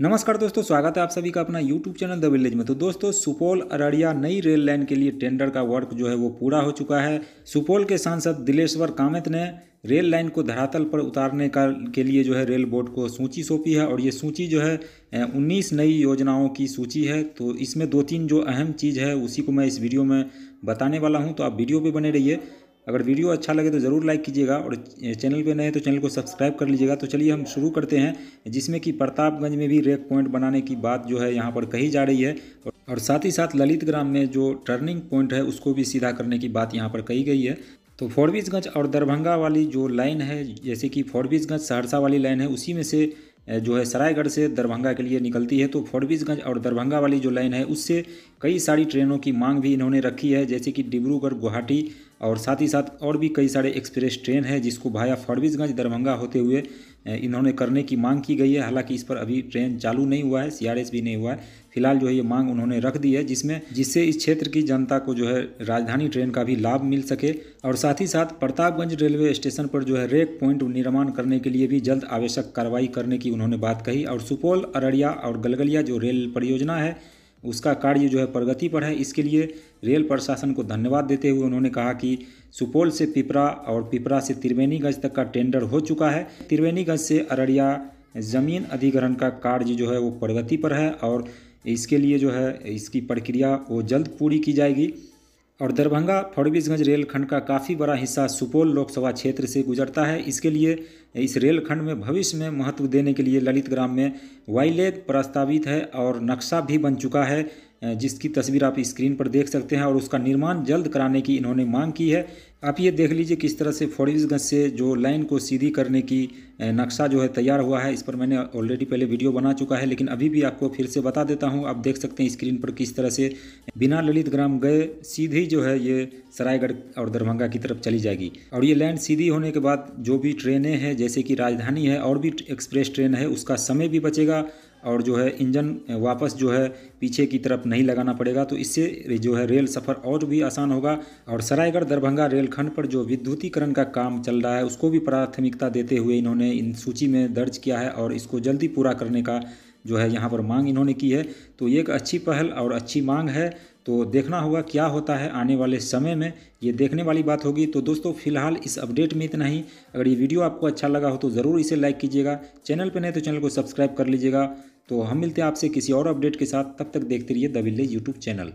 नमस्कार दोस्तों स्वागत है आप सभी का अपना यूट्यूब चैनल द विलेज में तो दोस्तों सुपौल अररिया नई रेल लाइन के लिए टेंडर का वर्क जो है वो पूरा हो चुका है सुपौल के सांसद दिलेश्वर कामत ने रेल लाइन को धरातल पर उतारने का के लिए जो है रेल बोर्ड को सूची सौंपी है और ये सूची जो है 19 नई योजनाओं की सूची है तो इसमें दो तीन जो अहम चीज़ है उसी को मैं इस वीडियो में बताने वाला हूँ तो आप वीडियो पर बने रहिए अगर वीडियो अच्छा लगे तो ज़रूर लाइक कीजिएगा और चैनल पे नए तो चैनल को सब्सक्राइब कर लीजिएगा तो चलिए हम शुरू करते हैं जिसमें कि प्रतापगंज में भी रेक पॉइंट बनाने की बात जो है यहाँ पर कही जा रही है और साथ ही साथ ललित ग्राम में जो टर्निंग पॉइंट है उसको भी सीधा करने की बात यहाँ पर कही गई है तो फोरबीसगंज और दरभंगा वाली जो लाइन है जैसे कि फोरबीसगंज सहरसा वाली लाइन है उसी में से जो है सरायगढ़ से दरभंगा के लिए निकलती है तो फोरबीसगंज और दरभंगा वाली जो लाइन है उससे कई सारी ट्रेनों की मांग भी इन्होंने रखी है जैसे कि डिब्रूगढ़ गुवाहाटी और साथ ही साथ और भी कई सारे एक्सप्रेस ट्रेन है जिसको भाया फरबिसगंज दरभंगा होते हुए इन्होंने करने की मांग की गई है हालांकि इस पर अभी ट्रेन चालू नहीं हुआ है सीआरएस भी नहीं हुआ है फिलहाल जो है ये मांग उन्होंने रख दी है जिसमें जिससे इस क्षेत्र की जनता को जो है राजधानी ट्रेन का भी लाभ मिल सके और साथ ही साथ प्रतापगंज रेलवे स्टेशन पर जो है रेक पॉइंट निर्माण करने के लिए भी जल्द आवश्यक कार्रवाई करने की उन्होंने बात कही और सुपौल अररिया और गलगलिया जो रेल परियोजना है उसका कार्य जो है प्रगति पर है इसके लिए रेल प्रशासन को धन्यवाद देते हुए उन्होंने कहा कि सुपौल से पिपरा और पिपरा से त्रिवेणीगंज तक का टेंडर हो चुका है त्रिवेणीगंज से अररिया ज़मीन अधिग्रहण का कार्य जो है वो प्रगति पर है और इसके लिए जो है इसकी प्रक्रिया वो जल्द पूरी की जाएगी और दरभंगा फड़बीसगंज रेलखंड का काफ़ी बड़ा हिस्सा सुपौल लोकसभा क्षेत्र से गुजरता है इसके लिए इस रेलखंड में भविष्य में महत्व देने के लिए ललित ग्राम में वाईलेग प्रस्तावित है और नक्शा भी बन चुका है जिसकी तस्वीर आप स्क्रीन पर देख सकते हैं और उसका निर्माण जल्द कराने की इन्होंने मांग की है आप ये देख लीजिए किस तरह से फॉरविसगंज से जो लाइन को सीधी करने की नक्शा जो है तैयार हुआ है इस पर मैंने ऑलरेडी पहले वीडियो बना चुका है लेकिन अभी भी आपको फिर से बता देता हूँ आप देख सकते हैं स्क्रीन पर किस तरह से बिना ललित ग्राम गए सीधी जो है ये सरायगढ़ और दरभंगा की तरफ चली जाएगी और ये लाइन सीधी होने के बाद जो भी ट्रेनें हैं जैसे कि राजधानी है और भी एक्सप्रेस ट्रेन है उसका समय भी बचेगा और जो है इंजन वापस जो है पीछे की तरफ नहीं लगाना पड़ेगा तो इससे जो है रेल सफ़र और भी आसान होगा और सरायगढ़ दरभंगा रेलखंड पर जो विद्युतीकरण का काम चल रहा है उसको भी प्राथमिकता देते हुए इन्होंने इन सूची में दर्ज किया है और इसको जल्दी पूरा करने का जो है यहाँ पर मांग इन्होंने की है तो ये एक अच्छी पहल और अच्छी मांग है तो देखना होगा क्या होता है आने वाले समय में ये देखने वाली बात होगी तो दोस्तों फिलहाल इस अपडेट में इतना ही अगर ये वीडियो आपको अच्छा लगा हो तो ज़रूर इसे लाइक कीजिएगा चैनल पर नहीं तो चैनल को सब्सक्राइब कर लीजिएगा तो हम मिलते हैं आपसे किसी और अपडेट के साथ तब तक देखते रहिए द विलेज यूट्यूब चैनल